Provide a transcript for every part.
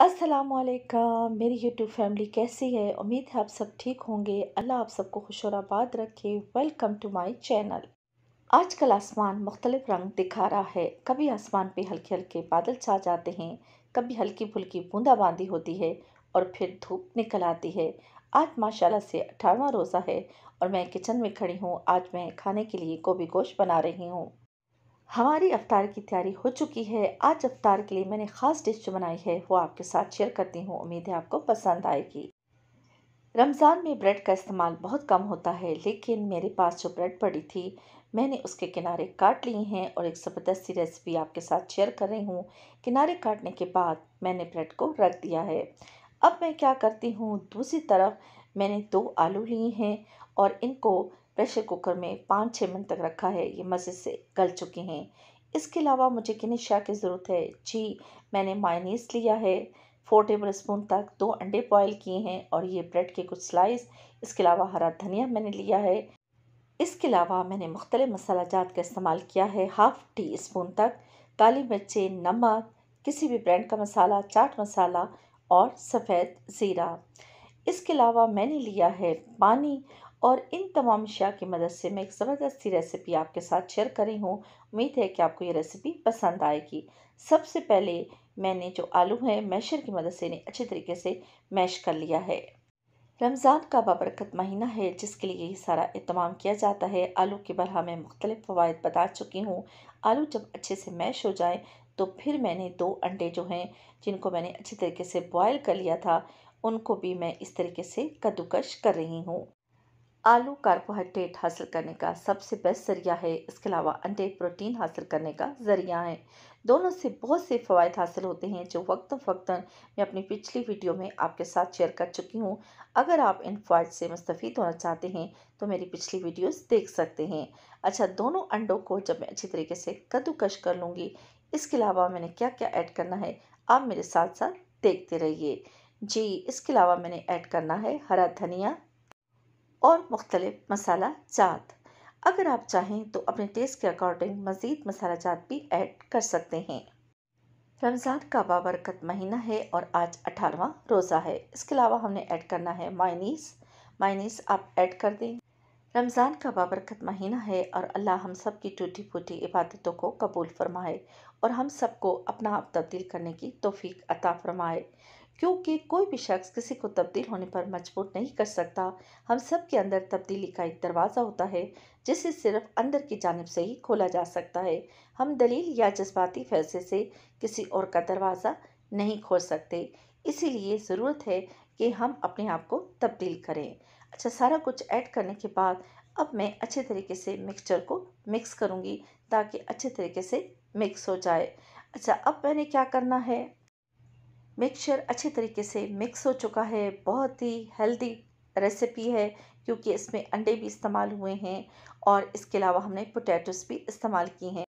असलकम मेरी YouTube family कैसी है उम्मीद है आप सब ठीक होंगे अल्लाह आप सबको खुश और आबाद रखे वेलकम टू माय चैनल आजकल आसमान मुख्तलिफ रंग दिखा रहा है कभी आसमान पे हल्के हल्के बादल छा जाते हैं कभी हल्की फुल्की बूंदाबांदी होती है और फिर धूप निकल आती है आज माशाल्लाह से अठारवा रोज़ा है और मैं किचन में खड़ी हूँ आज मैं खाने के लिए गोभी गोश्त बना रही हूँ हमारी अफ्तार की तैयारी हो चुकी है आज अफ्तार के लिए मैंने ख़ास डिश जो बनाई है वो आपके साथ शेयर करती हूँ उम्मीद है आपको पसंद आएगी रमज़ान में ब्रेड का इस्तेमाल बहुत कम होता है लेकिन मेरे पास जो ब्रेड पड़ी थी मैंने उसके किनारे काट लिए हैं और एक ज़बरदस्ती रेसिपी आपके साथ शेयर कर रही हूँ किनारे काटने के बाद मैंने ब्रेड को रख दिया है अब मैं क्या करती हूँ दूसरी तरफ मैंने दो आलू लिए हैं और इनको प्रेशर कुकर में पाँच छः मिनट तक रखा है ये मज़े से गल चुके हैं इसके अलावा मुझे किन शाह की ज़रूरत है जी मैंने मायनीस लिया है फोर टेबल स्पून तक दो अंडे बॉयल किए हैं और ये ब्रेड के कुछ स्लाइस इसके अलावा हरा धनिया मैंने लिया है इसके अलावा मैंने मुख्तलि मसाला जात का इस्तेमाल किया है हाफ़ टी स्पून तक काली मिर्चें नमक किसी भी ब्रांड का मसाला चाट मसाला और सफ़ेद ज़ीरा इसके अलावा मैंने लिया है पानी और इन तमाम अशिया की मदद से मैं एक ज़बरदस्ती रेसिपी आपके साथ शेयर करी हूँ उम्मीद है कि आपको ये रेसिपी पसंद आएगी सबसे पहले मैंने जो आलू है मैशर की मदद से इन्हें अच्छे तरीके से मैश कर लिया है रमज़ान का बाबरकत महीना है जिसके लिए ये सारा अहतमाम किया जाता है आलू के बरहा मैं मुख्तलिफ़ फ़वाद बता चुकी हूँ आलू जब अच्छे से मैश हो जाए तो फिर मैंने दो अंडे जो हैं जिनको मैंने अच्छे तरीके से बॉयल कर लिया था उनको भी मैं इस तरीके से कद्दूकश कर रही हूँ आलू कार्बोहाइड्रेट हासिल करने का सबसे बेस्ट ज़रिया है इसके अलावा अंडे प्रोटीन हासिल करने का ज़रिया है दोनों से बहुत से फ़वाद हासिल होते हैं जो वक्त फ़क्ता मैं अपनी पिछली वीडियो में आपके साथ शेयर कर चुकी हूँ अगर आप इन फ़वाद से मुस्तफ़ होना चाहते हैं तो मेरी पिछली वीडियोस देख सकते हैं अच्छा दोनों अंडों को जब मैं अच्छी तरीके से कद्दूकश कर लूँगी इसके अलावा मैंने क्या क्या ऐड करना है आप मेरे साथ साथ देखते रहिए जी इसके अलावा मैंने ऐड करना है हरा धनिया और मुख्तलिफ मसाला जात अगर आप चाहें तो अपने टेस्ट के अकॉर्डिंग मज़ीद मसाला जात भी ऐड कर सकते हैं रमज़ान का बाबरकत महीना है और आज अठारहवा रोज़ा है इसके अलावा हमने ऐड करना है मायनीस मायनीस आप ऐड कर दें रमज़ान का बाबरकत महीना है और अल्लाह हम सब की टूटी फूटी इबादतों को कबूल फरमाए और हम सबको अपना आप तब्दील करने की तोफ़ी अता फरमाए क्योंकि कोई भी शख्स किसी को तब्दील होने पर मजबूर नहीं कर सकता हम सब के अंदर तब्दीली का एक दरवाज़ा होता है जिसे सिर्फ अंदर की जानब से ही खोला जा सकता है हम दलील या जज्बाती फैसले से किसी और का दरवाज़ा नहीं खोल सकते इसीलिए ज़रूरत है कि हम अपने आप को तब्दील करें अच्छा सारा कुछ ऐड करने के बाद अब मैं अच्छे तरीके से मिक्सचर को मिक्स करूँगी ताकि अच्छे तरीके से मिक्स हो जाए अच्छा अब मैंने क्या करना है मिक्सचर अच्छे तरीके से मिक्स हो चुका है बहुत ही हेल्दी रेसिपी है क्योंकि इसमें अंडे भी इस्तेमाल हुए हैं और इसके अलावा हमने पोटैटोस भी इस्तेमाल किए हैं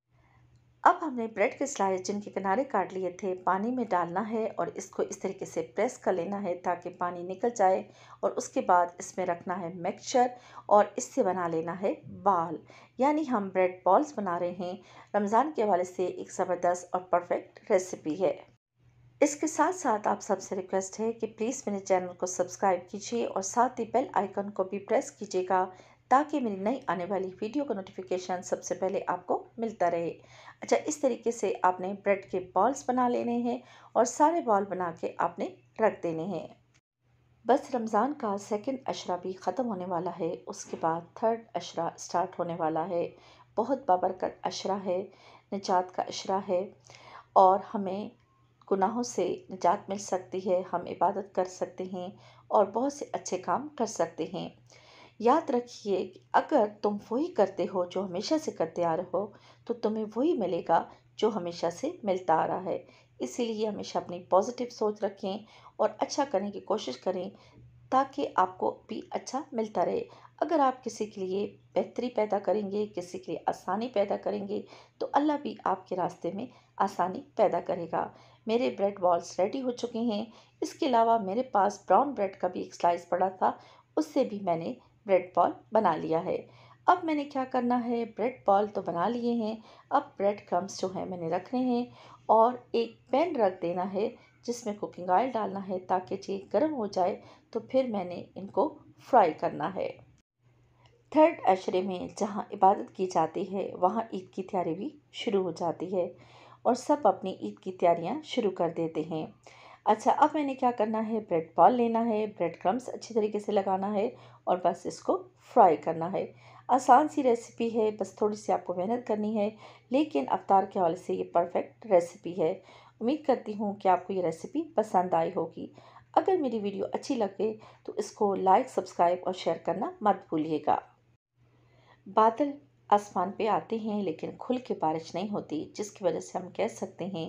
अब हमने ब्रेड के स्लाइस जिनके किनारे काट लिए थे पानी में डालना है और इसको इस तरीके से प्रेस कर लेना है ताकि पानी निकल जाए और उसके बाद इसमें रखना है मिक्सचर और इससे बना लेना है बाल यानी हम ब्रेड बॉल्स बना रहे हैं रमज़ान के हवाले से एक ज़बरदस्त और परफेक्ट रेसिपी है इसके साथ साथ आप सबसे रिक्वेस्ट है कि प्लीज़ मेरे चैनल को सब्सक्राइब कीजिए और साथ ही बेल आइकन को भी प्रेस कीजिएगा ताकि मेरी नई आने वाली वीडियो का नोटिफिकेशन सबसे पहले आपको मिलता रहे अच्छा इस तरीके से आपने ब्रेड के बॉल्स बना लेने हैं और सारे बॉल बना के आपने रख देने हैं बस रमज़ान का सेकंड अशरा भी ख़त्म होने वाला है उसके बाद थर्ड अशरा स्टार्ट होने वाला है बहुत बाबरकत अशरा है निजात का अशरा है और हमें गुनाहों से निजात मिल सकती है हम इबादत कर सकते हैं और बहुत से अच्छे काम कर सकते हैं याद रखिए अगर तुम वही करते हो जो हमेशा से करते आ रहे हो तो तुम्हें वही मिलेगा जो हमेशा से मिलता आ रहा है इसीलिए हमेशा अपनी पॉजिटिव सोच रखें और अच्छा करने की कोशिश करें ताकि आपको भी अच्छा मिलता रहे अगर आप किसी के लिए बेहतरी पैदा करेंगे किसी के लिए आसानी पैदा करेंगे तो अल्लाह भी आपके रास्ते में आसानी पैदा करेगा मेरे ब्रेड बॉल्स रेडी हो चुके हैं इसके अलावा मेरे पास ब्राउन ब्रेड का भी एक स्लाइस पड़ा था उससे भी मैंने ब्रेड बॉल बना लिया है अब मैंने क्या करना है ब्रेड बॉल तो बना लिए हैं अब ब्रेड क्रम्स जो हैं मैंने रखने हैं और एक पैन रख देना है जिसमें कुकिंग ऑयल डालना है ताकि ये गर्म हो जाए तो फिर मैंने इनको फ्राई करना है थर्ड अशरे में जहाँ इबादत की जाती है वहाँ ईद की तैयारी भी शुरू हो जाती है और सब अपनी ईद की तैयारियाँ शुरू कर देते हैं अच्छा अब मैंने क्या करना है ब्रेड बॉल लेना है ब्रेड क्रम्स अच्छी तरीके से लगाना है और बस इसको फ्राई करना है आसान सी रेसिपी है बस थोड़ी सी आपको मेहनत करनी है लेकिन अवतार के हवाले से ये परफेक्ट रेसिपी है उम्मीद करती हूँ कि आपको ये रेसिपी पसंद आई होगी अगर मेरी वीडियो अच्छी लगे तो इसको लाइक सब्सक्राइब और शेयर करना मत भूलिएगा बादल आसमान पे आते हैं लेकिन खुल के बारिश नहीं होती जिसकी वजह से हम कह सकते हैं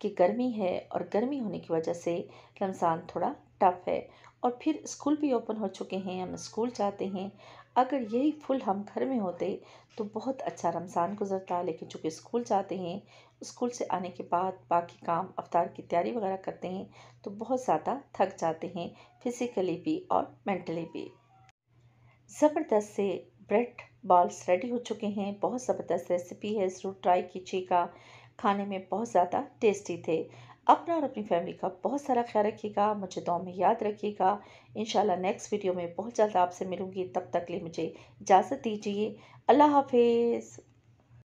कि गर्मी है और गर्मी होने की वजह से रमज़ान थोड़ा टफ है और फिर स्कूल भी ओपन हो चुके हैं हम स्कूल जाते हैं अगर यही फुल हम घर में होते तो बहुत अच्छा रमज़ान गुजरता लेकिन चूँकि स्कूल जाते हैं स्कूल से आने के बाद बाकी काम अवतार की तैयारी वगैरह करते हैं तो बहुत ज़्यादा थक जाते हैं फिज़िकली भी और मेंटली भी ज़बरदस्त से ब्रेड बॉल्स रेडी हो चुके हैं बहुत ज़बरदस्त रेसिपी है ज़रूर ट्राई कीजिएगा खाने में बहुत ज़्यादा टेस्टी थे अपना और अपनी फैमिली का बहुत सारा ख्याल रखिएगा मुझे दो में याद रखिएगा इन नेक्स्ट वीडियो में बहुत जल्द आपसे मिलूँगी तब तक लिए मुझे इजाज़त दीजिए अल्लाह हाफिज़